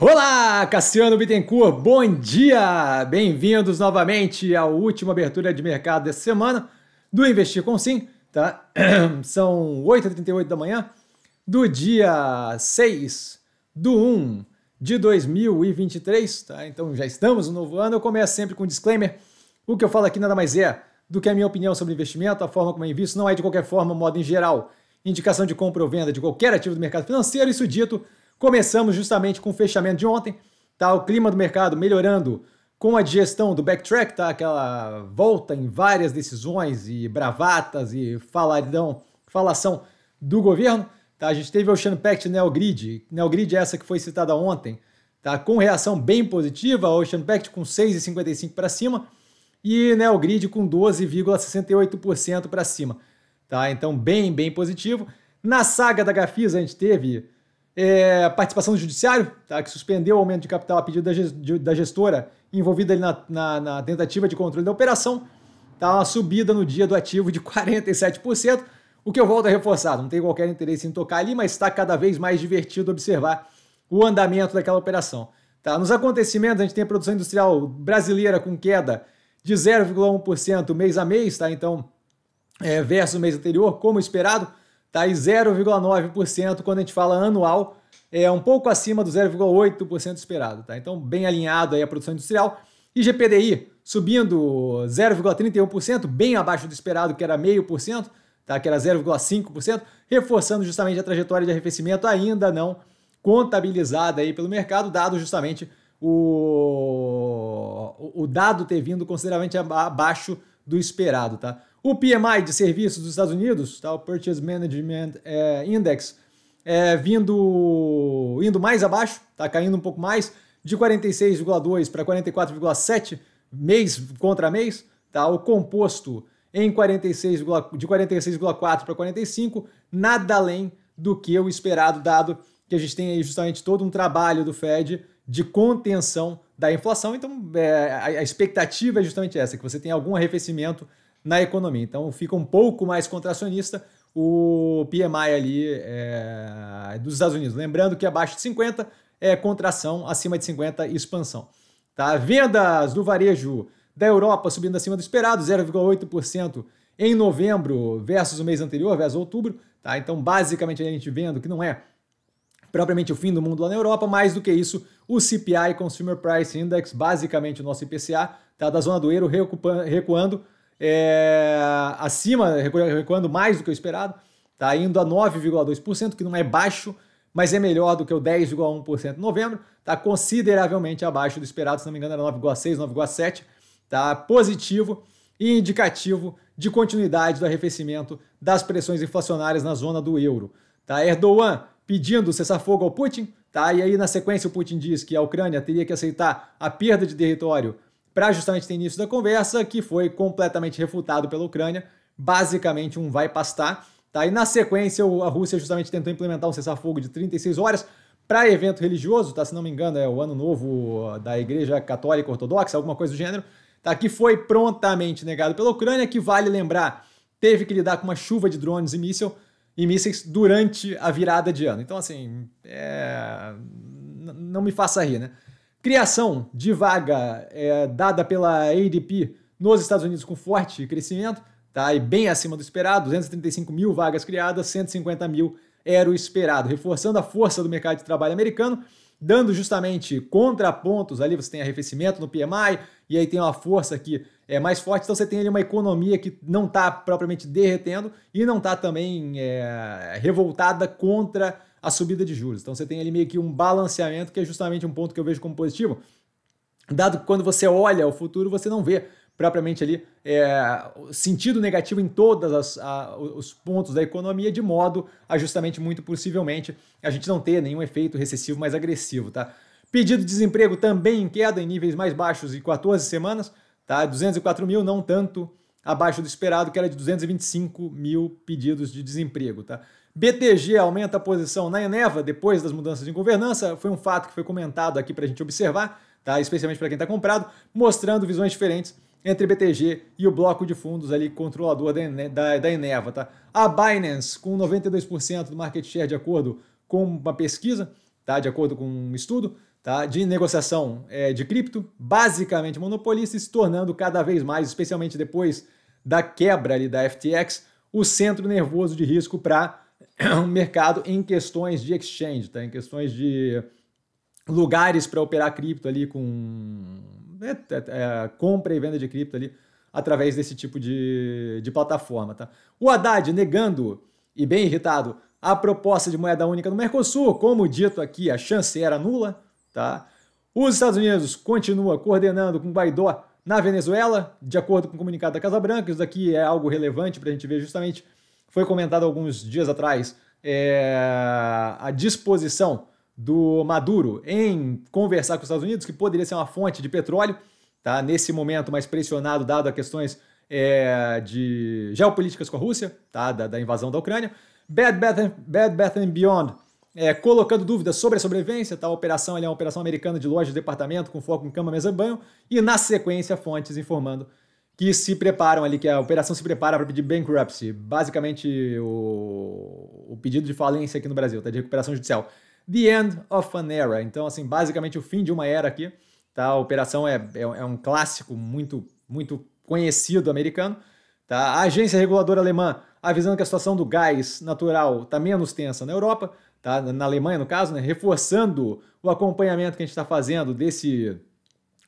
Olá, Cassiano Bittencourt, bom dia! Bem-vindos novamente à última abertura de mercado dessa semana do Investir com Sim, tá? São 8h38 da manhã do dia 6 do 1 de 2023, tá? Então já estamos no novo ano. Eu começo sempre com um disclaimer. O que eu falo aqui nada mais é do que a minha opinião sobre investimento, a forma como eu invisto, não é de qualquer forma, modo em geral, indicação de compra ou venda de qualquer ativo do mercado financeiro. Isso dito, Começamos justamente com o fechamento de ontem, tá? O clima do mercado melhorando com a digestão do backtrack, tá? Aquela volta em várias decisões e bravatas e faladão, falação do governo, tá? A gente teve o Ocean Pact Neogrid, Neogrid é essa que foi citada ontem, tá? Com reação bem positiva, Ocean Pact com 6,55 para cima e Neogrid com 12,68% para cima, tá? Então bem, bem positivo. Na saga da Gafisa a gente teve é, participação do judiciário, tá, que suspendeu o aumento de capital a pedido da, gestora envolvida na, na, na, tentativa de controle da operação, tá, uma subida no dia do ativo de 47%, o que eu volto a reforçar, não tem qualquer interesse em tocar ali, mas está cada vez mais divertido observar o andamento daquela operação. Tá? Nos acontecimentos, a gente tem a produção industrial brasileira com queda de 0,1% mês a mês, tá? então, é, versus o mês anterior, como esperado, está em 0,9% quando a gente fala anual, é um pouco acima do 0,8% esperado, tá? Então, bem alinhado aí a produção industrial. E GPDI subindo 0,31%, bem abaixo do esperado, que era 0,5%, tá? que era 0,5%, reforçando justamente a trajetória de arrefecimento ainda não contabilizada aí pelo mercado, dado justamente o, o dado ter vindo consideravelmente abaixo do esperado, tá? O PMI de serviços dos Estados Unidos, tá, o Purchase Management é, Index, é, vindo indo mais abaixo, está caindo um pouco mais, de 46,2 para 44,7 mês contra mês, tá? O composto em 46, de 46,4 para 45, nada além do que o esperado, dado que a gente tem aí justamente todo um trabalho do Fed de contenção da inflação. Então, é, a, expectativa é justamente essa, que você tem algum arrefecimento na economia. Então fica um pouco mais contracionista o PMI ali é, dos Estados Unidos. Lembrando que abaixo de 50 é contração, acima de 50 expansão. Tá? Vendas do varejo da Europa subindo acima do esperado, 0,8% em novembro versus o mês anterior, versus outubro. Tá? Então, basicamente, a gente vendo que não é propriamente o fim do mundo lá na Europa, mais do que isso, o CPI, Consumer Price Index, basicamente o nosso IPCA, tá? da zona do euro recuando é, acima, recuando mais do que o esperado, está indo a 9,2%, que não é baixo, mas é melhor do que o 10,1% em novembro, está consideravelmente abaixo do esperado, se não me engano era 9,6, 9,7%, tá positivo e indicativo de continuidade do arrefecimento das pressões inflacionárias na zona do euro. Tá? Erdogan pedindo cessar-fogo ao Putin, tá? e aí na sequência o Putin diz que a Ucrânia teria que aceitar a perda de território para justamente ter início da conversa, que foi completamente refutado pela Ucrânia. Basicamente, um vai pastar. Tá? E na sequência, a Rússia justamente tentou implementar um cessar-fogo de 36 horas para evento religioso, tá? se não me engano, é o Ano Novo da Igreja Católica Ortodoxa, alguma coisa do gênero, tá? que foi prontamente negado pela Ucrânia, que vale lembrar, teve que lidar com uma chuva de drones e e mísseis durante a virada de ano. Então, assim, é... não me faça rir, né? Criação de vaga é, dada pela ADP nos Estados Unidos com forte crescimento, tá? E bem acima do esperado, 235 mil vagas criadas, 150 mil era o esperado, reforçando a força do mercado de trabalho americano, dando justamente contrapontos ali, você tem arrefecimento no PMI, e aí tem uma força que é mais forte, então você tem ali uma economia que não está propriamente derretendo e não está também é, revoltada contra a subida de juros. Então você tem ali meio que um balanceamento, que é justamente um ponto que eu vejo como positivo, dado que quando você olha o futuro, você não vê propriamente ali é, sentido negativo em todos os pontos da economia, de modo a justamente muito possivelmente a gente não ter nenhum efeito recessivo mais agressivo, tá? Pedido de desemprego também em queda em níveis mais baixos em 14 semanas, tá? 204 mil, não tanto abaixo do esperado, que era de 225 mil pedidos de desemprego, tá? BTG aumenta a posição na Eneva depois das mudanças de governança, foi um fato que foi comentado aqui para a gente observar, tá? especialmente para quem está comprado, mostrando visões diferentes entre BTG e o bloco de fundos ali controlador da, Ene da, da Eneva. Tá? A Binance, com 92% do market share de acordo com uma pesquisa, tá? de acordo com um estudo, tá? de negociação é, de cripto, basicamente monopolista e se tornando cada vez mais, especialmente depois da quebra ali da FTX, o centro nervoso de risco para um mercado em questões de exchange, tá? em questões de lugares para operar cripto ali com é, é, compra e venda de cripto ali através desse tipo de, de plataforma. Tá? O Haddad negando e bem irritado a proposta de moeda única no Mercosul, como dito aqui, a chance era nula. Tá? Os Estados Unidos continua coordenando com Guaidó na Venezuela, de acordo com o comunicado da Casa Branca. Isso aqui é algo relevante para a gente ver justamente foi comentado alguns dias atrás é, a disposição do Maduro em conversar com os Estados Unidos, que poderia ser uma fonte de petróleo, tá? nesse momento mais pressionado, dado a questões é, de geopolíticas com a Rússia, tá? da, da invasão da Ucrânia. Bad Bath, and, Bad Bath and Beyond é, colocando dúvidas sobre a sobrevivência, tá? a operação é uma operação americana de loja de departamento com foco em cama, mesa e banho, e na sequência fontes informando que se preparam ali, que a operação se prepara para pedir bankruptcy, basicamente o, o pedido de falência aqui no Brasil, tá? De recuperação judicial. The End of an Era. Então, assim, basicamente o fim de uma era aqui, tá? A operação é, é, é um clássico muito, muito conhecido americano, tá? A agência reguladora alemã avisando que a situação do gás natural está menos tensa na Europa, tá? Na Alemanha, no caso, né? Reforçando o acompanhamento que a gente está fazendo desse,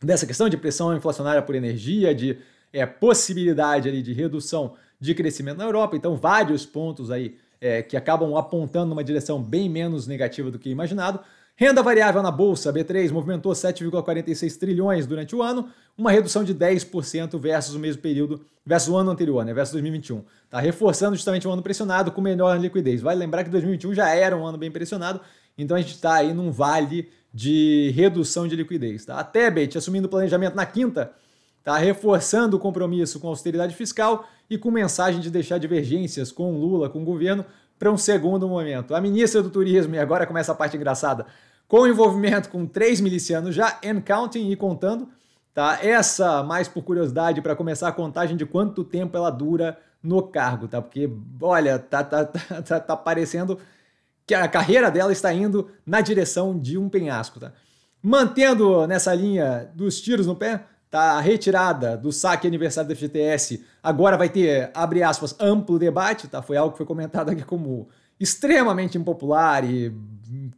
dessa questão de pressão inflacionária por energia, de é, possibilidade ali de redução de crescimento na Europa, então vários pontos aí é, que acabam apontando numa direção bem menos negativa do que imaginado. Renda variável na bolsa B3 movimentou 7,46 trilhões durante o ano, uma redução de 10% versus o mesmo período, versus o ano anterior, né, versus 2021. Tá reforçando justamente um ano pressionado com melhor liquidez. Vale lembrar que 2021 já era um ano bem pressionado, então a gente está aí num vale de redução de liquidez. Tá? A Tebet assumindo o planejamento na quinta está reforçando o compromisso com a austeridade fiscal e com mensagem de deixar divergências com Lula, com o governo, para um segundo momento. A ministra do Turismo, e agora começa a parte engraçada, com envolvimento com três milicianos já, and counting e contando, tá? Essa, mais por curiosidade, para começar a contagem de quanto tempo ela dura no cargo, tá? Porque, olha, tá, tá, tá, tá, parecendo que a carreira dela está indo na direção de um penhasco, tá? Mantendo nessa linha dos tiros no pé, tá retirada do saque aniversário do FGTS, agora vai ter, abre aspas, amplo debate, tá? Foi algo que foi comentado aqui como extremamente impopular e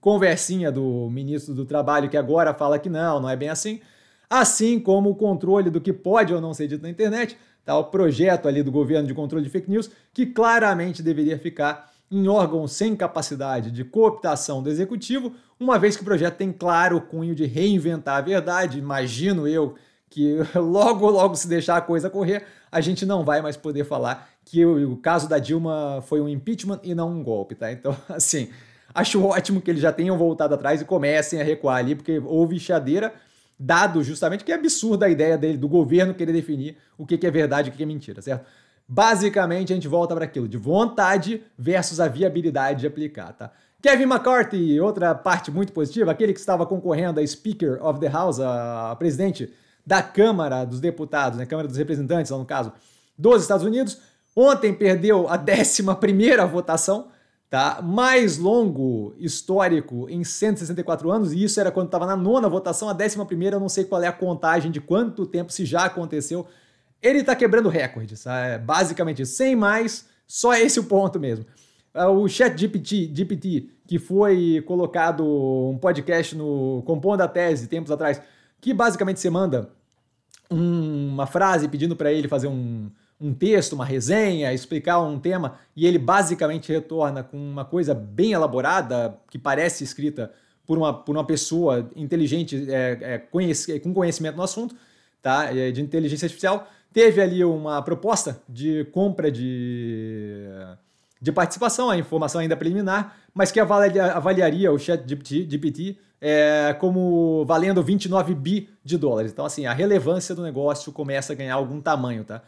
conversinha do ministro do Trabalho que agora fala que não, não é bem assim. Assim como o controle do que pode ou não ser dito na internet, tá? O projeto ali do governo de controle de fake news, que claramente deveria ficar em órgão sem capacidade de cooptação do executivo, uma vez que o projeto tem claro cunho de reinventar a verdade, imagino eu que logo, logo, se deixar a coisa correr, a gente não vai mais poder falar que o, o caso da Dilma foi um impeachment e não um golpe, tá? Então, assim, acho ótimo que eles já tenham voltado atrás e comecem a recuar ali, porque houve chadeira dado justamente que é absurda a ideia dele, do governo querer definir o que, que é verdade e o que, que é mentira, certo? Basicamente, a gente volta para aquilo de vontade versus a viabilidade de aplicar, tá? Kevin McCarthy, outra parte muito positiva, aquele que estava concorrendo a Speaker of the House, a presidente da Câmara dos Deputados, né, Câmara dos Representantes, lá no caso, dos Estados Unidos. Ontem perdeu a 11 votação, tá? mais longo histórico em 164 anos, e isso era quando estava na nona votação, a 11 eu não sei qual é a contagem de quanto tempo, se já aconteceu. Ele está quebrando recordes, é basicamente sem mais, só esse o ponto mesmo. É, o chat GPT, GPT, que foi colocado um podcast no Compondo a Tese tempos atrás, que basicamente você manda um, uma frase pedindo para ele fazer um, um texto, uma resenha, explicar um tema, e ele basicamente retorna com uma coisa bem elaborada, que parece escrita por uma, por uma pessoa inteligente, é, é, conhece, com conhecimento no assunto, tá? É de inteligência artificial, teve ali uma proposta de compra de, de participação, a informação ainda preliminar, mas que avaliaria o chat GPT é, como valendo 29 bi de dólares. Então, assim, a relevância do negócio começa a ganhar algum tamanho, tá?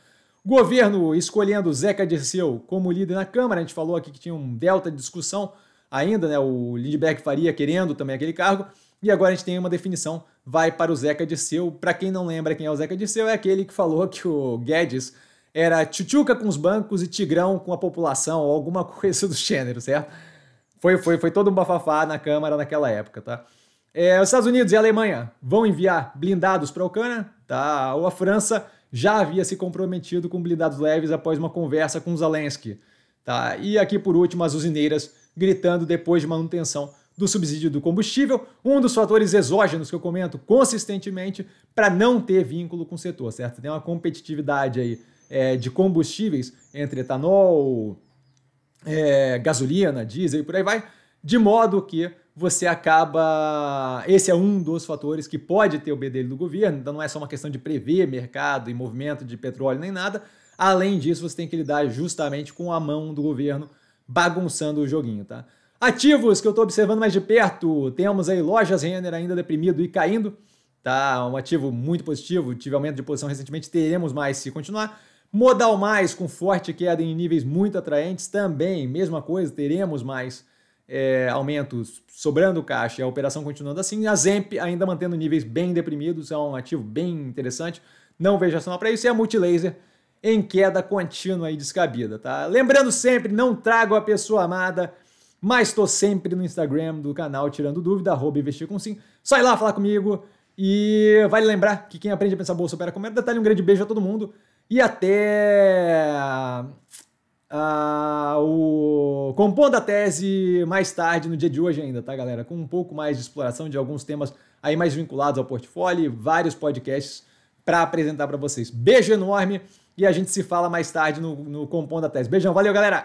Governo escolhendo Zeca Dirceu como líder na Câmara, a gente falou aqui que tinha um delta de discussão ainda, né? O Lindbergh Faria querendo também aquele cargo. E agora a gente tem uma definição, vai para o Zeca Dirceu. Para quem não lembra quem é o Zeca Dirceu, é aquele que falou que o Guedes era tchutchuca com os bancos e tigrão com a população, ou alguma coisa do gênero, certo? Foi, foi, foi todo um bafafá na Câmara naquela época, tá? É, os Estados Unidos e a Alemanha vão enviar blindados para a Ucrânia, tá? Ou a França já havia se comprometido com blindados leves após uma conversa com Zelensky, tá? E aqui por último as usineiras gritando depois de manutenção do subsídio do combustível, um dos fatores exógenos que eu comento consistentemente para não ter vínculo com o setor, certo? Tem uma competitividade aí é, de combustíveis entre etanol, é, gasolina, diesel e por aí vai, de modo que você acaba. Esse é um dos fatores que pode ter o bedelho do governo, então não é só uma questão de prever mercado e movimento de petróleo nem nada. Além disso, você tem que lidar justamente com a mão do governo bagunçando o joguinho, tá? Ativos que eu estou observando mais de perto, temos aí lojas Renner ainda deprimido e caindo, tá? Um ativo muito positivo, tive aumento de posição recentemente, teremos mais se continuar. Modal mais com forte queda em níveis muito atraentes também, mesma coisa, teremos mais é, aumentos, sobrando caixa e a operação continuando assim, a Zemp ainda mantendo níveis bem deprimidos, é um ativo bem interessante, não vejo ação para isso, e a Multilaser em queda contínua e descabida, tá? Lembrando sempre, não trago a pessoa amada, mas estou sempre no Instagram do canal tirando dúvida, arroba investir com sim, sai lá falar comigo e vale lembrar que quem aprende a pensar bolsa opera com medo, detalhe, um grande beijo a todo mundo e até ah, o Compondo a Tese mais tarde, no dia de hoje ainda, tá, galera? Com um pouco mais de exploração de alguns temas aí mais vinculados ao portfólio, vários podcasts para apresentar para vocês. Beijo enorme e a gente se fala mais tarde no, no Compondo a Tese. Beijão, valeu, galera!